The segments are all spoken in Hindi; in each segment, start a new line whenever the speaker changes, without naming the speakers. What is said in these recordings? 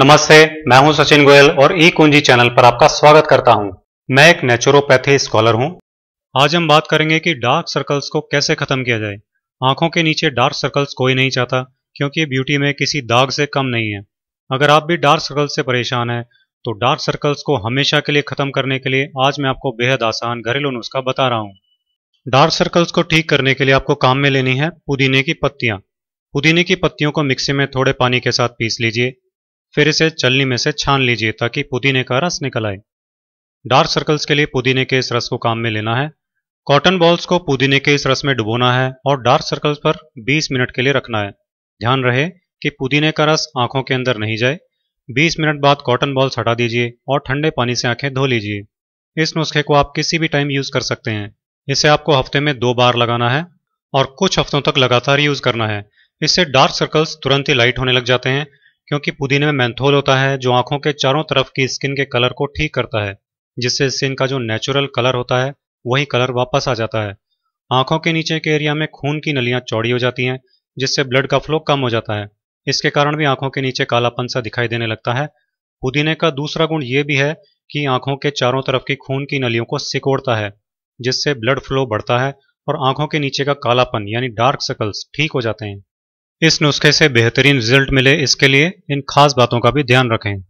नमस्ते मैं हूं सचिन गोयल और ई कुंजी चैनल पर आपका स्वागत करता हूं मैं एक नेचुरोपैथी स्कॉलर हूं आज हम बात करेंगे कि डार्क सर्कल्स को कैसे खत्म किया जाए आंखों के नीचे डार्क सर्कल्स कोई नहीं चाहता क्योंकि ब्यूटी में किसी दाग से कम नहीं है अगर आप भी डार्क सर्कल्स से परेशान हैं तो डार्क सर्कल्स को हमेशा के लिए खत्म करने के लिए आज मैं आपको बेहद आसान घरेलू नुस्खा बता रहा हूँ डार्क सर्कल्स को ठीक करने के लिए आपको काम में लेनी है पुदीने की पत्तियाँ पुदीने की पत्तियों को मिक्सी में थोड़े पानी के साथ पीस लीजिए फिर इसे चलनी में से छान लीजिए ताकि पुदीने का रस निकल आए डार्क सर्कल्स के लिए पुदीने के इस रस को काम में लेना है कॉटन बॉल्स को पुदीने के इस रस में डुबोना है और डार्क सर्कल्स पर 20 मिनट के लिए रखना है ध्यान रहे कि पुदीने का रस आंखों के अंदर नहीं जाए 20 मिनट बाद कॉटन बॉल्स हटा दीजिए और ठंडे पानी से आंखें धो लीजिए इस नुस्खे को आप किसी भी टाइम यूज कर सकते हैं इसे आपको हफ्ते में दो बार लगाना है और कुछ हफ्तों तक लगातार यूज करना है इससे डार्क सर्कल्स तुरंत ही लाइट होने लग जाते हैं क्योंकि पुदीने में मैंथोल होता है जो आंखों के चारों तरफ की स्किन के कलर को ठीक करता है जिससे स्किन का जो नेचुरल कलर होता है वही कलर वापस आ जाता है आंखों के नीचे के एरिया में खून की नलियां चौड़ी हो जाती हैं जिससे ब्लड का फ्लो कम हो जाता है इसके कारण भी आंखों के नीचे कालापन सा दिखाई देने लगता है पुदीने का दूसरा गुण ये भी है कि आंखों के चारों तरफ की खून की नलियों को सिकोड़ता है जिससे ब्लड फ्लो बढ़ता है और आंखों के नीचे का कालापन यानी डार्क सर्कल्स ठीक हो जाते हैं इस नुस्खे से बेहतरीन रिजल्ट मिले इसके लिए इन खास बातों का भी ध्यान रखें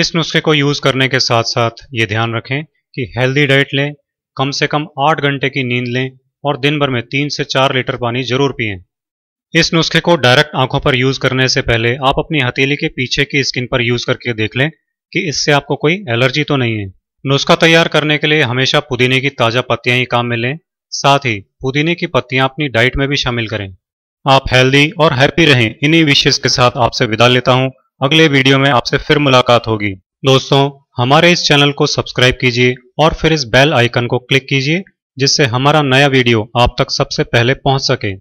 इस नुस्खे को यूज़ करने के साथ साथ ये ध्यान रखें कि हेल्दी डाइट लें कम से कम आठ घंटे की नींद लें और दिन भर में तीन से चार लीटर पानी जरूर पिए इस नुस्खे को डायरेक्ट आंखों पर यूज़ करने से पहले आप अपनी हथेली के पीछे की स्किन पर यूज़ करके देख लें कि इससे आपको कोई एलर्जी तो नहीं है नुस्खा तैयार करने के लिए हमेशा पुदीने की ताज़ा पत्तियाँ ही काम में लें साथ ही पुदीने की पत्तियां अपनी डाइट में भी शामिल करें आप हेल्दी और हैप्पी रहें इन्हीं विशेष के साथ आपसे विदा लेता हूं अगले वीडियो में आपसे फिर मुलाकात होगी दोस्तों हमारे इस चैनल को सब्सक्राइब कीजिए और फिर इस बेल आइकन को क्लिक कीजिए जिससे हमारा नया वीडियो आप तक सबसे पहले पहुंच सके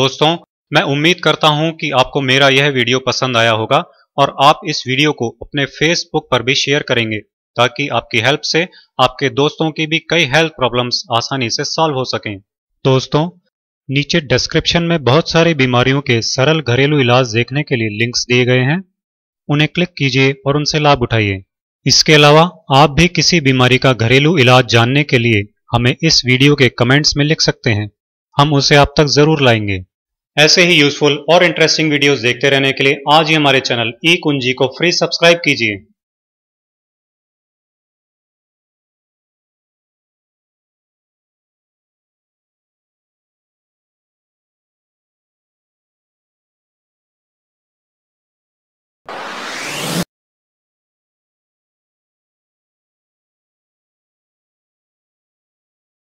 दोस्तों मैं उम्मीद करता हूं कि आपको मेरा यह वीडियो पसंद आया होगा और आप इस वीडियो को अपने फेसबुक पर भी शेयर करेंगे ताकि आपकी हेल्प से आपके दोस्तों की भी कई हेल्थ प्रॉब्लम्स आसानी से सॉल्व हो सकें दोस्तों नीचे डिस्क्रिप्शन में बहुत सारी बीमारियों के सरल घरेलू इलाज देखने के लिए लिंक्स दिए गए हैं उन्हें क्लिक कीजिए और उनसे लाभ उठाइए इसके अलावा आप भी किसी बीमारी का घरेलू इलाज जानने के लिए हमें इस वीडियो के कमेंट्स में लिख सकते हैं हम उसे आप तक जरूर लाएंगे ऐसे ही यूजफुल और इंटरेस्टिंग वीडियोस देखते रहने के लिए आज ही हमारे चैनल ई कुंजी को फ्री सब्सक्राइब कीजिए